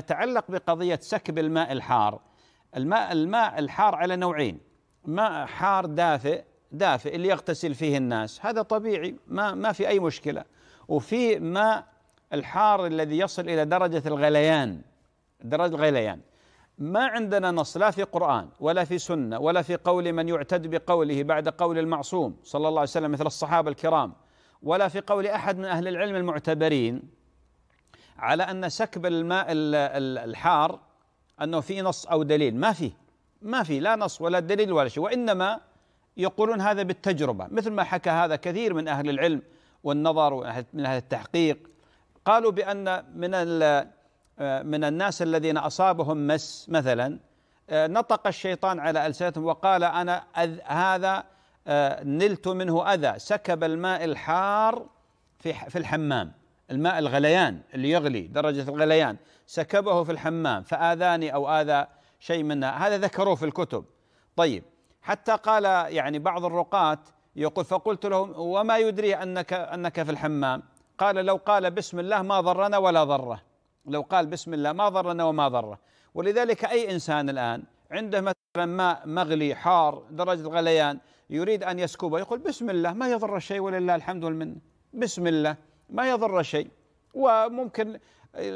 يتعلق بقضية سكب الماء الحار الماء الماء الحار على نوعين ماء حار دافئ دافئ اللي يغتسل فيه الناس هذا طبيعي ما ما في أي مشكلة وفي ماء الحار الذي يصل إلى درجة الغليان درجة الغليان ما عندنا نص لا في قرآن ولا في سنة ولا في قول من يعتد بقوله بعد قول المعصوم صلى الله عليه وسلم مثل الصحابة الكرام ولا في قول أحد من أهل العلم المعتبرين على أن سكب الماء الحار أنه في نص أو دليل ما في ما في لا نص ولا دليل ولا شيء وإنما يقولون هذا بالتجربة مثل ما حكى هذا كثير من أهل العلم والنظر ومن أهل التحقيق قالوا بأن من آه، من الناس الذين أصابهم مس مثلا آه، نطق الشيطان على ألسنتهم وقال أنا أذ هذا آه، نلت منه أذى سكب الماء الحار في في الحمام الماء الغليان اللي يغلي درجة الغليان سكبه في الحمام فآذاني أو آذى شيء منها هذا ذكروه في الكتب طيب حتى قال يعني بعض الرقاة يقول فقلت لهم وما يدري أنك أنك في الحمام قال لو قال بسم الله ما ضرنا ولا ضره لو قال بسم الله ما ضرنا وما ضره ولذلك أي إنسان الآن عنده مثلا ماء مغلي حار درجة الغليان يريد أن يسكبه يقول بسم الله ما يضر شيء ولله الحمد والمنة بسم الله ما يضر شيء وممكن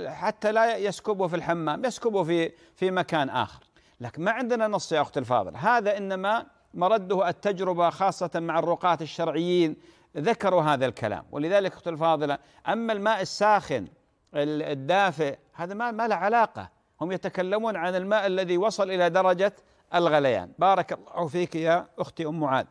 حتى لا يسكبه في الحمام يسكبه في في مكان آخر لكن ما عندنا نص يا أخت الفاضل هذا إنما مرده التجربة خاصة مع الرقاة الشرعيين ذكروا هذا الكلام ولذلك أخت الفاضلة أما الماء الساخن الدافئ هذا ما, ما له علاقة هم يتكلمون عن الماء الذي وصل إلى درجة الغليان بارك الله فيك يا أختي أم معاذ